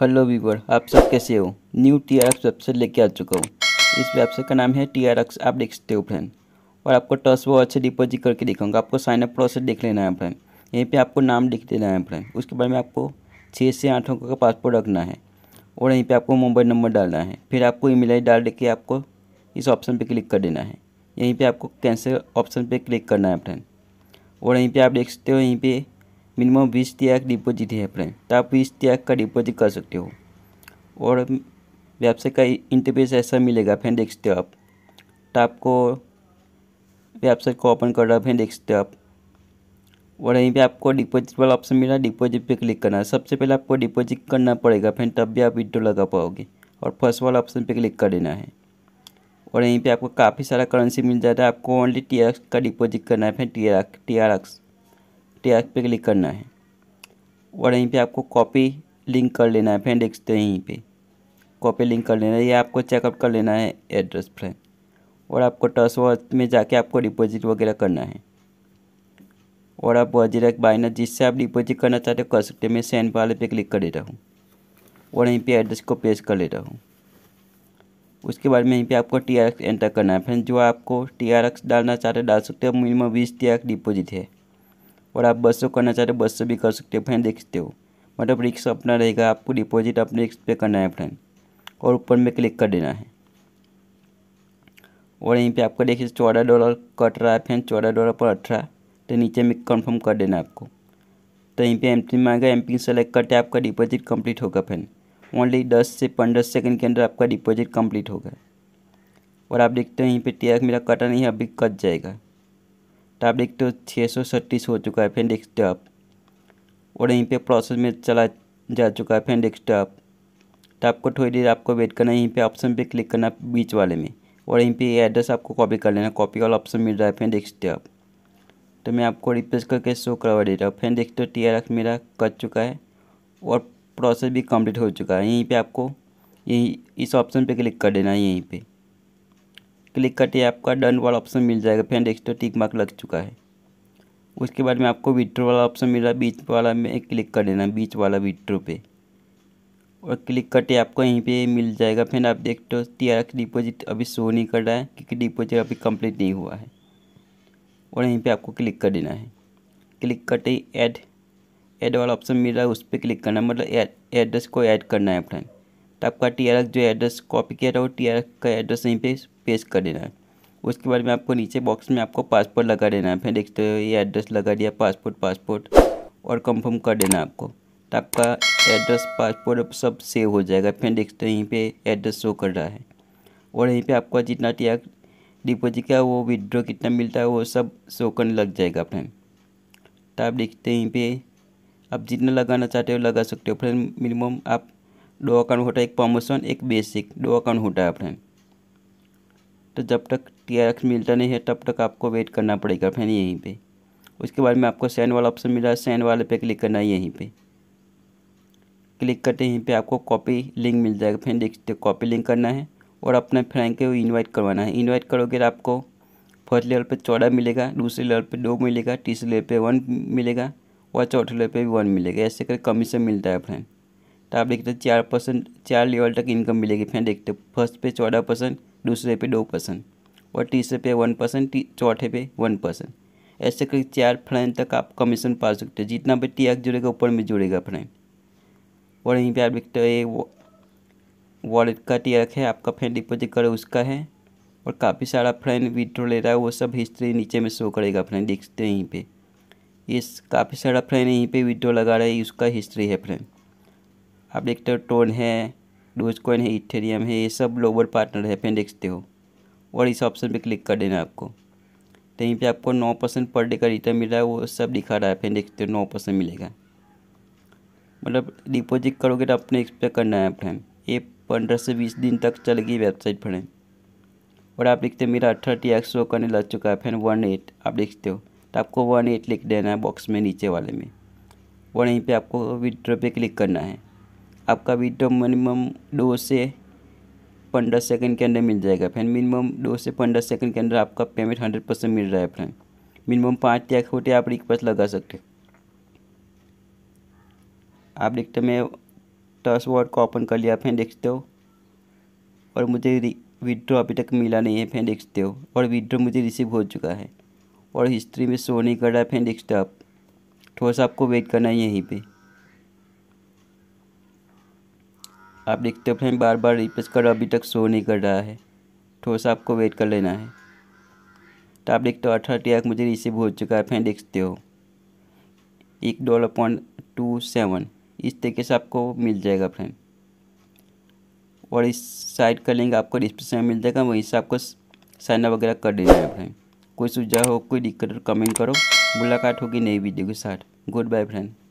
hello Weaver आप सब कैसे हो new T R X website लेके आ चुका हूँ इस वेबसाइट का नाम है टी आर एक्स आप देख सकते हो फ्रेंड और आपको टस वो अच्छे डिपोजिट करके दिखाऊंगा आपको साइनअप प्रोसेस देख लेना है फ्रेंड यहीं पे आपको नाम लिख देना है फ्रेंड उसके बाद में आपको छः से आठ अंकों का पासपोर्ट रखना है और यहीं पर आपको मोबाइल नंबर डालना है फिर आपको ई मेल डाल के आपको इस ऑप्शन पर क्लिक कर देना है यहीं पर आपको कैंसिल ऑप्शन पर क्लिक करना है फ्रेंड और यहीं पर आप देख सकते हो यहीं पर मिनिमम बीस त्याग डिपॉजिट है अपने तो आप बीस त्याग का डिपॉजिट कर सकते हो और वेबसाइट का इंटरफेस ऐसा मिलेगा फिर देख सकते हो आप तो आपको वेबसाइट को ओपन कर रहा है फिर देख सकते हो आप और यहीं पे आपको डिपॉजिट वाला ऑप्शन मिला डिपॉजिट पे क्लिक करना है सबसे पहले आपको डिपॉजिट करना पड़ेगा फिर तब भी आप विड्रो लगा पाओगे और फर्स्ट वाला ऑप्शन पे क्लिक कर देना है और यहीं पे आपको काफ़ी सारा करेंसी मिल जाता है आपको ओनली टी का डिपॉजिट करना है फिर T R T R X tag पे क्लिक करना है और यहीं पे आपको कॉपी लिंक कर लेना है फ्रेंड हैं यहीं पे कॉपी लिंक कर लेना है ये आपको चेकअप कर लेना है एड्रेस फ्रेंड और आपको टर्स वर्थ में जाके आपको डिपॉजिट वगैरह करना है और आप वजीरक बाइना जिससे आप डिपॉजिट करना चाहते हो कर सकते मैं सेंड वाले पे क्लिक कर लेता हूँ और यहीं पे एड्रेस को पेश कर लेता हूँ उसके बाद में यहीं पे आपको टी आर एक्स एंटर करना है फ्रेंड जो आपको टी आर एक्स डालना चाहते हो डाल सकते हो मिनिमम बीस टी आर एक्स डिपोजिट है और आप बस करना चाहते हो बस भी कर सकते हो फ्रेंड देख सकते हो मतलब रिक्स अपना रहेगा आपको डिपॉजिट अपने रिक्स पे करना है फ्रेंड और ऊपर में क्लिक कर देना है और यहीं पे आपको देखिए चौदह डॉलर कट रहा है फ्रेंड चौदह डॉलर पर अठारह तो नीचे में कंफर्म कर देना आपको तो यहीं पे एम पिन मांगा एम पिन सेलेक्ट करते आपका डिपॉजिट कंप्लीट होगा फ्रेंड ओनली दस से पंद्रह सेकंड के अंदर आपका डिपॉजिट कंप्लीट होगा और आप देखते हो यहीं पर टी मेरा कटा नहीं है अभी कट जाएगा तो आप देखते हो छः सौ छत्तीस हो चुका है फिर डेस्कटॉप और यहीं पे प्रोसेस में चला जा चुका है फिर डेस्कटॉप तो आपको थोड़ी देर आपको वेट करना है यहीं पे ऑप्शन पे क्लिक करना बीच वाले में और यहीं पे एड्रेस आपको कॉपी कर लेना कॉपी वाला ऑप्शन मिल रहा है फिर डेस्कटॉप तो मैं आपको रिप्लेस करके शो करवा दे रहा हूँ फिर देखते हो टी आर मेरा कट चुका है और प्रोसेस भी कम्प्लीट हो चुका है यहीं पर आपको यही इस ऑप्शन पर क्लिक कर देना है यहीं पर क्लिक करते ही आपका डन वाला ऑप्शन मिल जाएगा फ्रेंड एक्स्ट्रा टिक मार्क लग चुका है उसके बाद में आपको विड्रो वाला ऑप्शन मिल रहा है बीच वाला में क्लिक कर देना बीच वाला विड्रो पे और क्लिक करते आपको यहीं पे मिल जाएगा फ्रेंड आप देख तो टी डिपॉजिट अभी शो नहीं कर रहा है क्योंकि डिपॉजिट अभी कंप्लीट नहीं हुआ है और यहीं पे आपको क्लिक कर देना है क्लिक करते ही ऐड ऐड वाला ऑप्शन मिल रहा है उस पर क्लिक करना है मतलब एड्रेस को ऐड करना है फ्रेंड तो आपका टी जो एड्रेस कॉपी किया था वो टी का एड्रेस यहीं पे पेस्ट कर देना है उसके बाद में आपको नीचे बॉक्स में आपको पासपोर्ट लगा देना है फिर देखते हो ये एड्रेस लगा दिया पासपोर्ट पासपोर्ट और कंफर्म कर देना है आपको तो आपका एड्रेस पासपोर्ट सब सेव हो जाएगा फिर देखते हो यहीं पर एड्रेस शो कर रहा है और यहीं पर आपका जितना टी डिपॉजिट का वो विदड्रॉ कितना मिलता है वो सब शो करने लग जाएगा फिर तो आप देखते हैं यहीं पर आप जितना लगाना चाहते हो लगा सकते हो फ्रेंड मिनिमम आप दो अकाउंट होता है एक प्रमोशन एक बेसिक दो अकाउंट होता है फ्रेंड तो जब तक टी आर एक्स मिलता नहीं है तब तक आपको वेट करना पड़ेगा फ्रेंड यहीं पे उसके बाद में आपको सेंड वाला ऑप्शन मिला है सेंड वाले पे क्लिक करना है यहीं पे क्लिक करते यहीं पे आपको कॉपी लिंक मिल जाएगा फ्रेंड देखते कॉपी लिंक करना है और अपने फ्रेंड के इन्वाइट करवाना है इन्वाइट करोगे तो आपको फर्स्ट लेवल पर चौदह मिलेगा दूसरे लेवल पर दो मिलेगा तीसरे लेवल पर वन मिलेगा और चौथे लेवल पर भी वन मिलेगा ऐसे कर कमीशन मिलता है फ्रेंड तो आप देखते चार परसेंट चार लेवल तक इनकम मिलेगी फिर देखते फर्स्ट पे चौदह परसेंट दूसरे पे दो परसेंट और तीसरे पे वन परसेंट चौथे पे वन परसेंट ऐसे करके चार फ्रेंड तक आप कमीशन पा सकते हो जितना पे टी जुड़ेगा ऊपर में जुड़ेगा फ्रेंड और यहीं पे आप देखते हो ये वॉलेट का टी है आपका फ्रेंड डिपोजिट करे उसका है और काफ़ी सारा फ्रेंड विड्रो ले रहा है वो सब हिस्ट्री नीचे में शो करेगा फ्रेंड देखते हैं यहीं पर इस काफ़ी सारा फ्रेंड यहीं पे विड्रो लगा रहा है उसका हिस्ट्री है फ्रेंड आप देखते हो टोन है डोज कॉइन है इथेरियम है ये सब ग्लोबल पार्टनर है फिर देखते हो और इस ऑप्शन पे क्लिक कर देना आपको कहीं तो पे आपको नौ परसेंट पर डे का रिटर्न मिल रहा है वो सब दिखा रहा है फिर देखते हो नौ परसेंट मिलेगा मतलब डिपॉजिट करोगे तो अपने एक्सपेक्ट करना है फ्रेम ये पंद्रह से बीस दिन तक चलेगी वेबसाइट फ्रेम और आप देखते हो मेरा टी एक्स शो करने लग चुका है फैन वन एट आप देखते हो तो आपको वन एट लिख देना है बॉक्स में नीचे वाले में और यहीं पे आपको विड्रॉ पे क्लिक करना है आपका वीडियो तो मिनिमम दो से पंद्रह सेकंड के अंदर मिल जाएगा फ्रेंड मिनिमम दो से पंद्रह सेकंड के अंदर आपका पेमेंट हंड्रेड परसेंट मिल रहा है फ्रेंड मिनिमम पाँच टैक्स होते आप रिक्वेस्ट लगा सकते आप देखते मैं टर्स वर्ड को ओपन कर लिया फ्रेंड देखते हो और मुझे विड्रो अभी तक मिला नहीं है फ्रेंड देखते हो और विड्रो मुझे रिसीव हो चुका है और हिस्ट्री में शो नहीं कर रहा है फ्रेंड देखते हो आप थोड़ा सा आपको वेट करना है यहीं पर आप देखते हो फ्रेंड बार बार रिप्लेस कर अभी तक शो नहीं कर रहा है थोड़ा सा आपको वेट कर लेना है तो आप देखते हो अठारह टी मुझे रिसीव हो चुका है फ्रेंड देखते हो एक डॉलर पॉइंट टू सेवन इस तरीके से आपको मिल जाएगा फ्रेंड और इस साइड का लिंक आपको डिस्क्रिप्शन में मिल जाएगा वहीं से आपको साइन अप वगैरह कर देना है फ्रेंड कोई सुझाव हो कोई दिक्कत हो कमेंट करो मुलाकात होगी नई वीडियो के साथ गुड बाय फ्रेंड